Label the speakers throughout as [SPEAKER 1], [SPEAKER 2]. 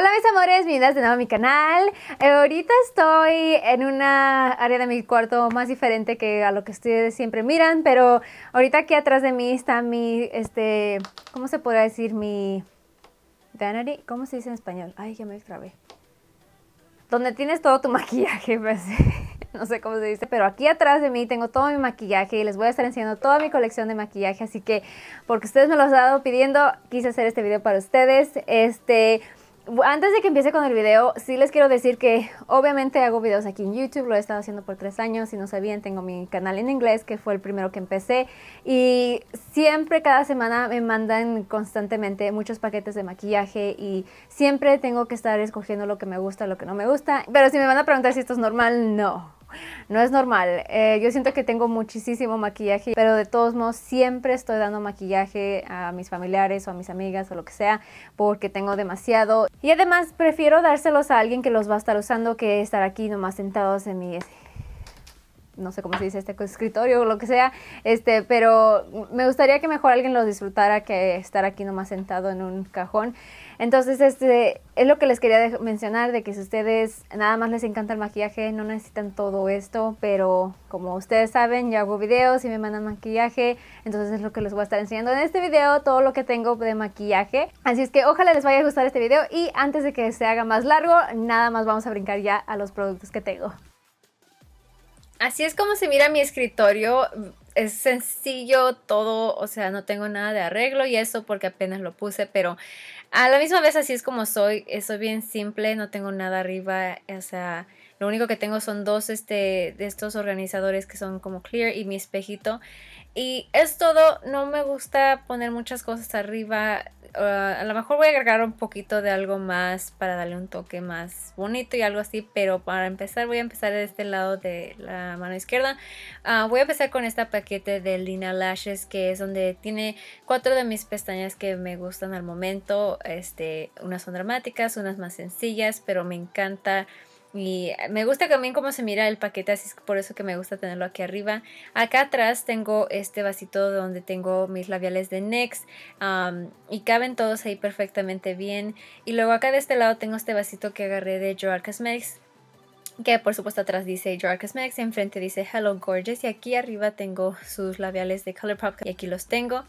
[SPEAKER 1] Hola mis amores, bienvenidas de nuevo a mi canal. Eh, ahorita estoy en una área de mi cuarto más diferente que a lo que ustedes siempre miran, pero ahorita aquí atrás de mí está mi, este, ¿cómo se podría decir? Mi vanity, ¿cómo se dice en español? Ay, ya me trabé. Donde tienes todo tu maquillaje, pues, no sé cómo se dice, pero aquí atrás de mí tengo todo mi maquillaje y les voy a estar enseñando toda mi colección de maquillaje, así que porque ustedes me lo han dado pidiendo, quise hacer este video para ustedes. Este, antes de que empiece con el video, sí les quiero decir que obviamente hago videos aquí en YouTube, lo he estado haciendo por tres años, si no sabían, tengo mi canal en inglés, que fue el primero que empecé, y siempre cada semana me mandan constantemente muchos paquetes de maquillaje y siempre tengo que estar escogiendo lo que me gusta, lo que no me gusta, pero si me van a preguntar si esto es normal, no no es normal. Eh, yo siento que tengo muchísimo maquillaje, pero de todos modos siempre estoy dando maquillaje a mis familiares o a mis amigas o lo que sea, porque tengo demasiado. Y además prefiero dárselos a alguien que los va a estar usando que estar aquí nomás sentados en mi no sé cómo se dice este pues, escritorio o lo que sea, este, pero me gustaría que mejor alguien los disfrutara que estar aquí nomás sentado en un cajón. Entonces, este es lo que les quería mencionar, de que si ustedes nada más les encanta el maquillaje, no necesitan todo esto, pero como ustedes saben, yo hago videos y me mandan maquillaje, entonces es lo que les voy a estar enseñando en este video, todo lo que tengo de maquillaje. Así es que ojalá les vaya a gustar este video y antes de que se haga más largo, nada más vamos a brincar ya a los productos que tengo. Así es como se mira mi escritorio es sencillo todo, o sea, no tengo nada de arreglo y eso porque apenas lo puse, pero a la misma vez así es como soy, eh, soy bien simple, no tengo nada arriba, o sea, lo único que tengo son dos este, de estos organizadores que son como clear y mi espejito y es todo, no me gusta poner muchas cosas arriba. Ah, a lo mejor voy a agregar un poquito de algo más para darle un toque más bonito y algo así, pero para empezar voy a empezar de este lado de la mano izquierda. Ah, voy a empezar con este paquete de Lina Lashes que es donde tiene cuatro de mis pestañas que me gustan al momento. Este, unas son dramáticas, unas más sencillas, pero me encanta y me gusta también cómo se mira el paquete, así es por eso que me gusta tenerlo aquí arriba. Acá atrás tengo este vasito donde tengo mis labiales de next y caben todos ahí perfectamente bien. Y luego acá de este lado tengo este vasito que agarré de Joar Cosmetics que por supuesto atrás dice Joar Cosmetics enfrente dice Hello Gorgeous y aquí arriba tengo sus labiales de Colourpop y aquí los tengo.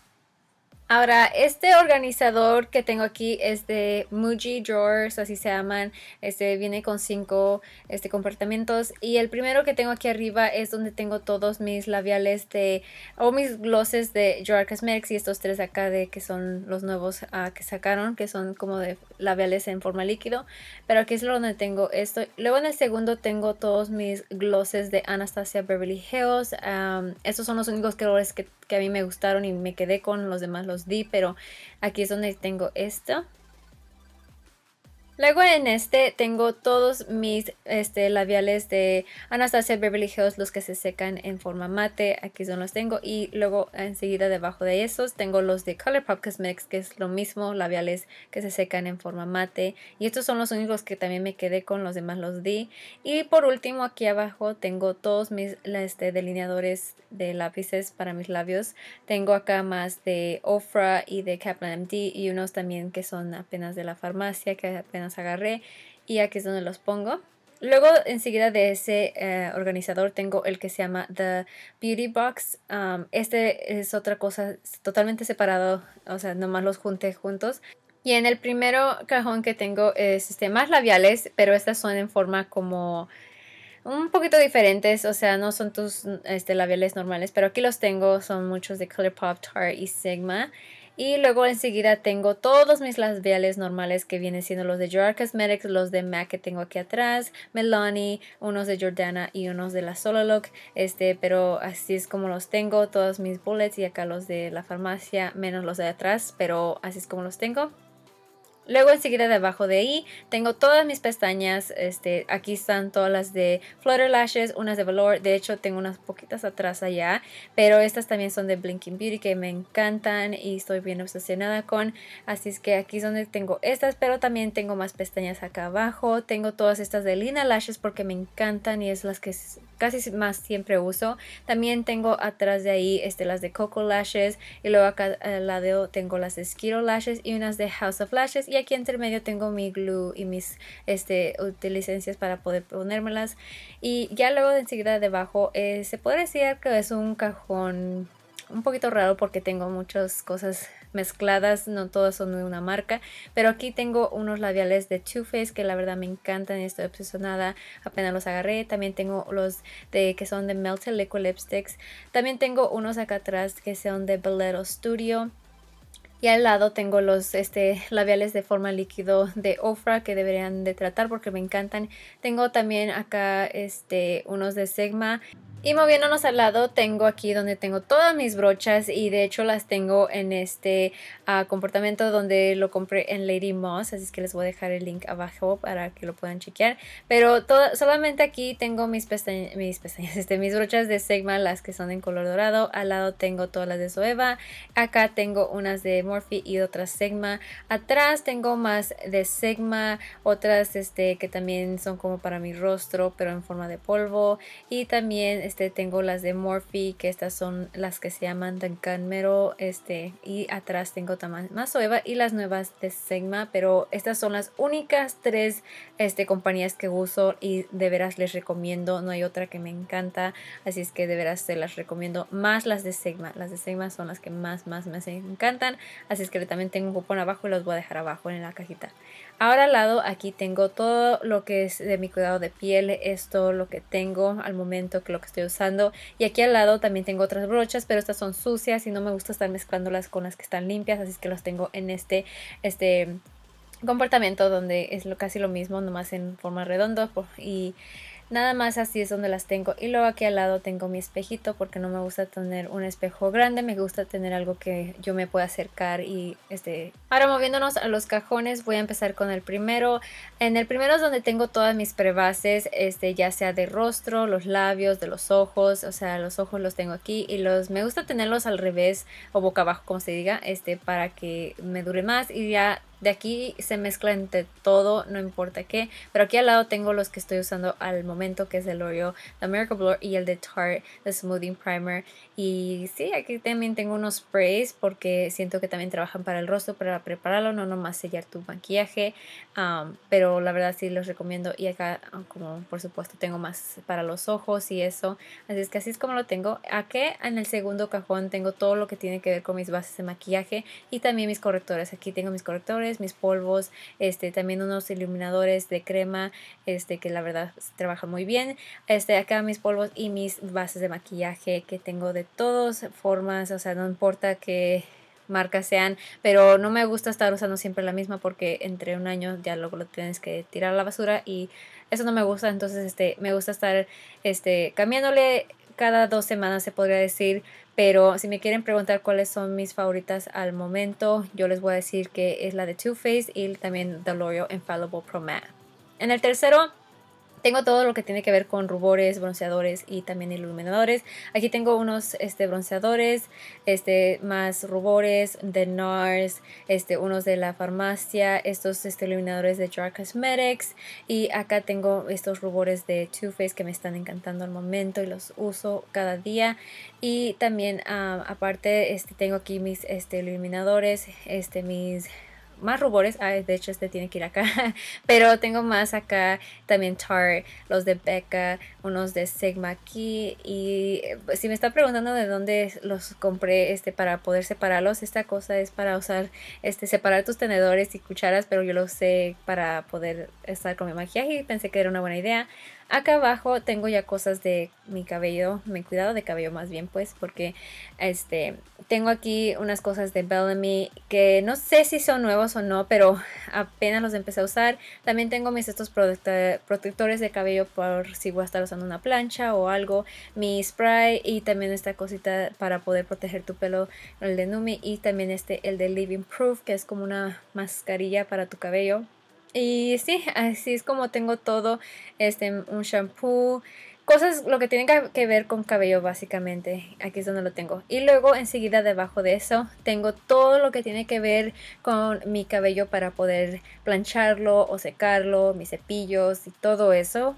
[SPEAKER 1] Ahora, este organizador que tengo aquí es de Muji Drawers, así se llaman. Este viene con cinco este, Y el primero que tengo aquí arriba es donde tengo todos mis labiales de, o mis glosses de Gerard Cosmetics y estos tres acá de que son los nuevos ah, que sacaron, que son como de labiales en forma líquido. Pero aquí es donde tengo esto. Luego en el segundo tengo todos mis glosses de Anastasia Beverly Hills. estos son los únicos colores que, que a mí me gustaron y me quedé con los demás los di, pero aquí es donde tengo esto Luego en este tengo todos mis este, labiales de Anastasia Beverly Hills, los que se secan en forma mate, aquí son los tengo. Y luego enseguida debajo de esos tengo los de Colourpop Cosmetics, que es lo mismo, labiales que se secan en forma mate. Y estos son los únicos que también me quedé con, los demás los di. Y por último aquí abajo tengo todos mis este, delineadores de lápices para mis labios. Tengo acá más de Ofra y de Kaplan MD y unos también que son apenas de la farmacia, que apenas agarré y aquí es donde los pongo. Luego enseguida de ese eh, organizador tengo el que se llama The Beauty Box. Um, este es otra cosa totalmente separado, o sea, nomás los junté juntos. Y en el primero cajón que tengo es este, más labiales, pero estas son en forma como un poquito diferentes, o sea, no son tus este, labiales normales, pero aquí los tengo, son muchos de Colourpop, Tarte y Sigma. Y luego enseguida tengo todos mis labiales normales que vienen siendo los de Gerard Cosmetics, los de MAC que tengo aquí atrás, Melanie, unos de Jordana y unos de la Sololook. Este, pero así es como los tengo, todos mis bullets y acá los de la farmacia, menos los de atrás, pero así es como los tengo. Luego enseguida debajo de ahí tengo todas mis pestañas. Este, aquí están todas las de Flutter Lashes, unas de Valor. De hecho tengo unas poquitas atrás allá. Pero estas también son de Blinking Beauty que me encantan y estoy bien obsesionada con. Así es que aquí es donde tengo estas. Pero también tengo más pestañas acá abajo. Tengo todas estas de Lina Lashes porque me encantan y es las que casi más siempre uso. También tengo atrás de ahí este, las de Coco Lashes. Y luego acá eh, al lado tengo las de Skiro Lashes y unas de House of Lashes. Y aquí entre medio tengo mi glue y mis este, licencias para poder ponérmelas. Y ya luego de enseguida debajo eh, se podría decir que es un cajón un poquito raro porque tengo muchas cosas mezcladas, no todas son de una marca, pero aquí tengo unos labiales de Too Faced que la verdad me encantan, estoy obsesionada, apenas los agarré, también tengo los de que son de Melted Liquid Lipsticks, también tengo unos acá atrás que son de Bolero Studio, y al lado tengo los este, labiales de forma líquido de Ofra que deberían de tratar porque me encantan. Tengo también acá este, unos de Sigma. Y moviéndonos al lado, tengo aquí donde tengo todas mis brochas y de hecho las tengo en este ah, comportamiento donde lo compré en Lady Moss, así que les voy a dejar el link abajo para que lo puedan chequear. Pero toda, solamente aquí tengo mis, mis pestañas, este, mis brochas de Sigma, las que son en color dorado. Al lado tengo todas las de Zoeva. Acá tengo unas de Morphe y otras Sigma. Atrás tengo más de Sigma, otras este, que también son como para mi rostro, pero en forma de polvo. Y también este, tengo las de Morphe, que estas son las que se llaman camero este, y atrás tengo más nueva y las nuevas de Sigma, pero estas son las únicas tres este, compañías que uso y de veras les recomiendo, no hay otra que me encanta, así es que de veras se las recomiendo, más las de Sigma, las de Sigma son las que más, más, me encantan, así es que también tengo un cupón abajo y los voy a dejar abajo en la cajita. Ahora al lado aquí tengo todo lo que es de mi cuidado de piel, es todo lo que tengo al momento que lo que estoy usando. Y aquí al lado también tengo otras brochas, pero estas son sucias y no me gusta estar mezclándolas con las que están limpias, así que las tengo en este, este comportamiento donde es lo, casi lo mismo, nomás en forma redonda y Nada más así es donde las tengo. Y luego aquí al lado tengo mi espejito porque no me gusta tener un espejo grande, me gusta tener algo que yo me pueda acercar y este... Ahora moviéndonos a los cajones voy a empezar con el primero. En el primero es donde tengo todas mis prebases, este, ya sea de rostro, los labios, de los ojos, o sea, los ojos los tengo aquí y los... Me gusta tenerlos al revés o boca abajo, como se diga, este, para que me dure más y ya de aquí se mezcla entre todo, no importa qué. Pero aquí al lado tengo los que estoy usando al momento, que es el Oreo, the Miracle Blur y el de Tarte, el Smoothing Primer. Y sí, aquí también tengo unos sprays porque siento que también trabajan para el rostro, para prepararlo, no nomás sellar tu maquillaje. Um, pero la verdad sí los recomiendo. Y acá, ah, como por supuesto, tengo más para los ojos y eso. Así es que así es como lo tengo. Aquí en el segundo cajón tengo todo lo que tiene que ver con mis bases de maquillaje y también mis correctores. Aquí tengo mis correctores mis polvos, este, también unos iluminadores de crema, este, que la verdad trabaja muy bien. Este, acá mis polvos y mis bases de maquillaje que tengo de todas formas, o sea, no importa qué marcas sean, pero no me gusta estar usando siempre la misma porque entre un año ya luego lo tienes que tirar a la basura y eso no me gusta, entonces este me gusta estar este cambiándole cada dos semanas se podría decir, pero si me quieren preguntar cuáles son mis favoritas al momento, yo les voy a decir que es la de Too Faced y también The L'Oreal Infallible Pro Matte. En el tercero tengo todo lo que tiene que ver con rubores, bronceadores y también iluminadores. Aquí tengo unos este, bronceadores, este, más rubores de NARS, este, unos de la farmacia, estos este, iluminadores de Jar Cosmetics y acá tengo estos rubores de Too Faced que me están encantando al momento y los uso cada día. Y también ah, aparte este, tengo aquí mis este, iluminadores, este, mis más rubores. Ah, de hecho, este tiene que ir acá. Pero tengo más acá. También Tarte, los de Becca, unos de Sigma aquí. Y eh, si me está preguntando de dónde los compré este, para poder separarlos, esta cosa es para usar, este, separar tus tenedores y cucharas. Pero yo lo usé para poder estar con mi maquillaje y pensé que era una buena idea. Acá abajo tengo ya cosas de mi cabello, mi cuidado de cabello más bien pues, porque este, tengo aquí unas cosas de Bellamy que no sé si son nuevos o no, pero apenas los empecé a usar. También tengo mis estos protectores de cabello por si voy a estar usando una plancha o algo, mi spray y también esta cosita para poder proteger tu pelo, el de Numi y también este, el de Living Proof, que es como una mascarilla para tu cabello. Y sí, así es como tengo todo, este, un shampoo, cosas, lo que tienen que ver con cabello básicamente, aquí es donde lo tengo. Y luego enseguida debajo de eso tengo todo lo que tiene que ver con mi cabello para poder plancharlo o secarlo, mis cepillos y todo eso.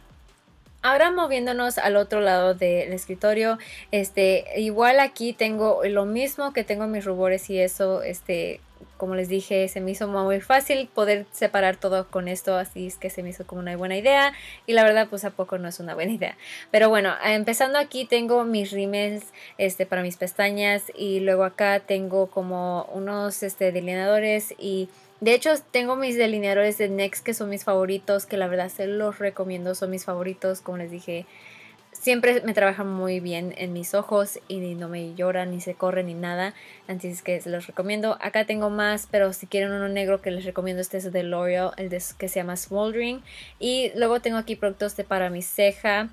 [SPEAKER 1] Ahora moviéndonos al otro lado del escritorio, este, igual aquí tengo lo mismo que tengo mis rubores y eso, este, como les dije, se me hizo muy fácil poder separar todo con esto, así es que se me hizo como una buena idea y la verdad pues a poco no es una buena idea. Pero bueno, empezando aquí tengo mis rimens este, para mis pestañas y luego acá tengo como unos este, delineadores y... De hecho, tengo mis delineadores de Next que son mis favoritos, que la verdad se los recomiendo, son mis favoritos, como les dije, siempre me trabajan muy bien en mis ojos y no me lloran ni se corren ni nada. Así es que los recomiendo. Acá tengo más, pero si quieren uno negro que les recomiendo este es de L'Oreal, el que se llama Smoldering. Y luego tengo aquí productos de para mi ceja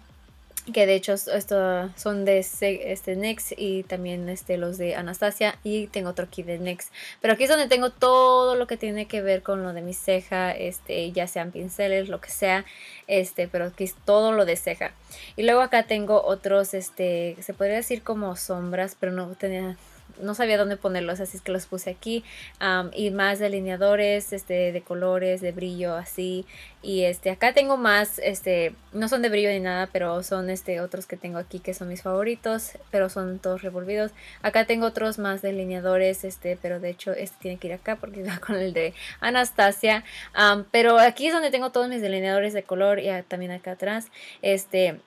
[SPEAKER 1] que de hecho esto son de este Next y también este los de Anastasia y tengo otro kit de Next pero aquí es donde tengo todo lo que tiene que ver con lo de mi ceja este ya sean pinceles lo que sea este pero aquí es todo lo de ceja y luego acá tengo otros este se podría decir como sombras pero no tenía no sabía dónde ponerlos, así es que los puse aquí. y más delineadores, este, de colores, de brillo, así. Y este, acá tengo más, este, no son de brillo ni nada, pero son este, otros que tengo aquí que son mis favoritos, pero son todos revolvidos. Acá tengo otros más delineadores, este, pero de hecho este tiene que ir acá porque va con el de Anastasia. pero aquí es donde tengo todos mis delineadores de color y también acá atrás. Este,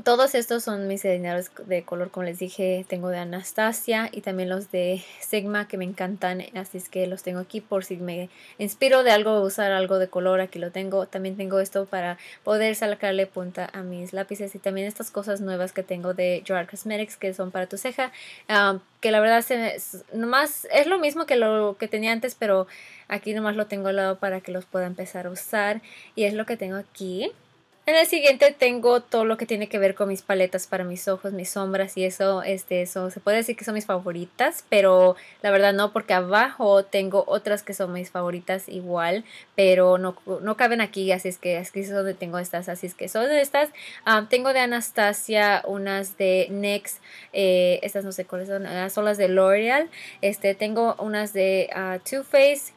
[SPEAKER 1] todos estos son mis delineadores de color, como les dije, tengo de Anastasia y también los de Sigma que me encantan, así es que los tengo aquí por si me inspiro de algo, usar algo de color, aquí lo tengo. También tengo esto para poder sacarle punta a mis lápices y también estas cosas nuevas que tengo de Gerard Cosmetics que son para tu ceja, um, que la verdad se nomás es lo mismo que lo que tenía antes, pero aquí nomás lo tengo al lado para que los pueda empezar a usar y es lo que tengo aquí. En el siguiente tengo todo lo que tiene que ver con mis paletas para mis ojos, mis sombras y eso, este, eso se puede decir que son mis favoritas, pero la verdad no, porque abajo tengo otras que son mis favoritas igual, pero no, caben aquí, así es que aquí es donde tengo estas, así es que son estas. Ah, tengo de Anastasia unas de NYX, eh, estas no sé cuáles son, ah, son las de L'Oreal, este, tengo unas de ah, Too Faced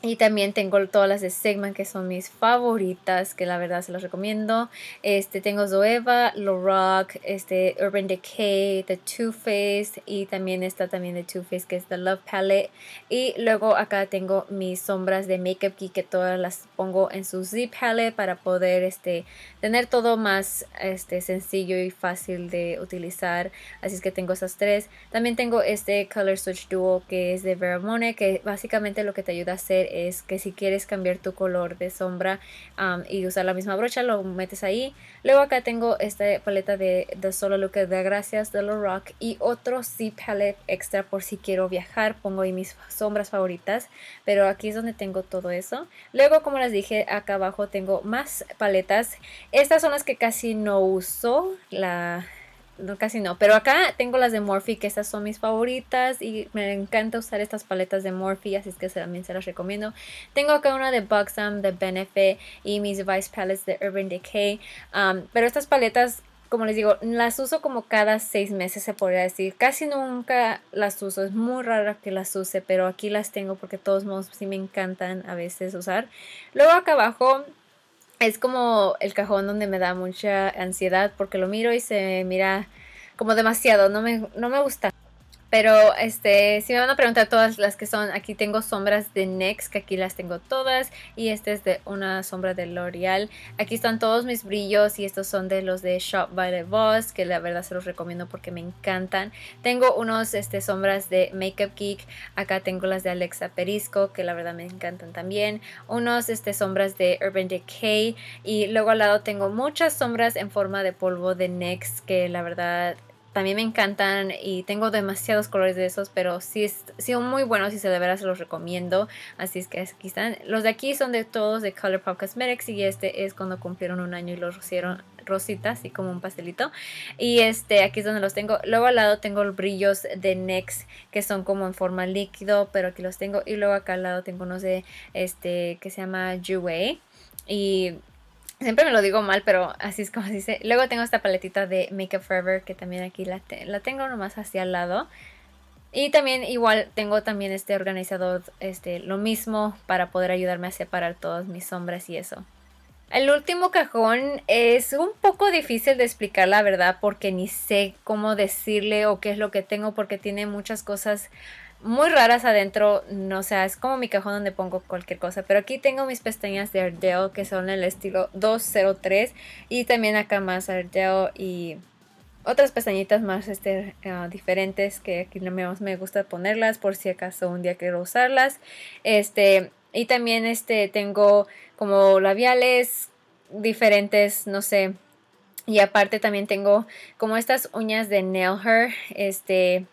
[SPEAKER 1] y también tengo todas las de Sigma que son mis favoritas, que la verdad se las recomiendo. Este, tengo Zoeva, Lorac, este, Urban Decay, The Too Faced y también está también de Too Faced que es The Love Palette. Y luego acá tengo mis sombras de Makeup Geek que todas las pongo en su Z Palette para poder este, tener todo más este, sencillo y fácil de utilizar. Así es que tengo esas tres. También tengo este Color Switch Duo que es de Veramone que básicamente lo que te ayuda a hacer es que si quieres cambiar tu color de sombra y usar la misma brocha, lo metes ahí. Luego acá tengo esta paleta de, The Solo Look de Gracias de Lo Rock y otro Z palette extra por si quiero viajar. Pongo ahí mis sombras favoritas, pero aquí es donde tengo todo eso. Luego, como les dije, acá abajo tengo más paletas. Estas son las que casi no uso. La casi no. Pero acá tengo las de Morphe, que estas son mis favoritas. Y me encanta usar estas paletas de Morphe, así es que también se las recomiendo. Tengo acá una de Buxom, de Benefit y mis Vice Palettes de Urban Decay. Um, pero estas paletas como les digo, las uso como cada seis meses, se podría decir. Casi nunca las uso, es muy rara que las use, pero aquí las tengo porque todos modos sí me encantan a veces usar. Luego acá abajo es como el cajón donde me da mucha ansiedad porque lo miro y se mira como demasiado, no me, no me gusta. Pero este, si me van a preguntar todas las que son, aquí tengo sombras de NYX, que aquí las tengo todas. Y este es de una sombra de L'Oreal. Aquí están todos mis brillos y estos son de los de Shop by the Boss, que la verdad se los recomiendo porque me encantan. Tengo unos este, sombras de Makeup Geek. Acá tengo las de Alexa Perisco, que la verdad me encantan también. Unos este, sombras de Urban Decay. Y luego al lado tengo muchas sombras en forma de polvo de NYX, que la verdad también me encantan y tengo demasiados colores de esos, pero sí, son muy buenos y se de veras los recomiendo. Así es que aquí están. Los de aquí son de todos de Colourpop Cosmetics y este es cuando cumplieron un año y los rocieron rositas así como un pastelito. Y este, aquí es donde los tengo. Luego al lado tengo brillos de Nex que son como en forma líquido, pero aquí los tengo. Y luego acá al lado tengo unos de, este, que se llama Jouer. Y Siempre me lo digo mal, pero así es como se dice. Luego tengo esta paletita de Makeup Forever que también aquí la, la tengo nomás hacia al lado. Y también igual tengo también este organizador, este, lo mismo para poder ayudarme a separar todas mis sombras y eso. El último cajón es un poco difícil de explicar la verdad porque ni sé cómo decirle o qué es lo que tengo porque tiene muchas cosas muy raras adentro, no, sé, es como mi cajón donde pongo cualquier cosa, pero aquí tengo mis pestañas de Ardell que son el estilo 203 y también acá más Ardell y otras pestañitas más este, ah, diferentes que aquí no me, me gusta ponerlas por si acaso un día quiero usarlas. Este, y también este, tengo como labiales diferentes, no sé. Y aparte también tengo como estas uñas de Nail Her, este,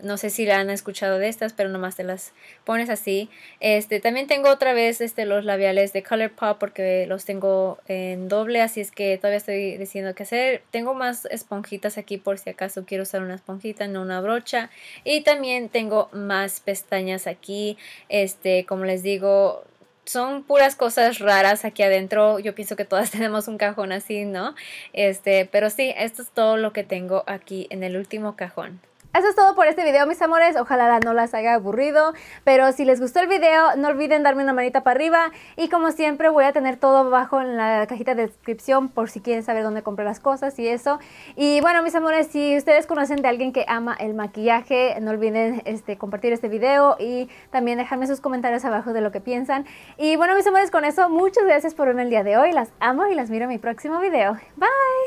[SPEAKER 1] no sé si la han escuchado de estas, pero nomás te las pones así. Este, también tengo otra vez este, los labiales de Colourpop porque los tengo en doble, así es que todavía estoy diciendo qué hacer. Tengo más esponjitas aquí por si acaso quiero usar una esponjita, no una brocha. Y también tengo más pestañas aquí, este, como les digo, son puras cosas raras aquí adentro. Yo pienso que todas tenemos un cajón así, ¿no? Este, pero sí, esto es todo lo que tengo aquí en el último cajón. Eso es todo por este video, mis amores. Ojalá no las haya aburrido. Pero si les gustó el video, no olviden darme una manita para arriba. Y como siempre, voy a tener todo abajo en la cajita de descripción por si quieren saber dónde comprar las cosas y eso. Y bueno, mis amores, si ustedes conocen de alguien que ama el maquillaje, no olviden este, compartir este video y también dejarme sus comentarios abajo de lo que piensan. Y bueno, mis amores, con eso, muchas gracias por verme el día de hoy. Las amo y las miro en mi próximo video. Bye.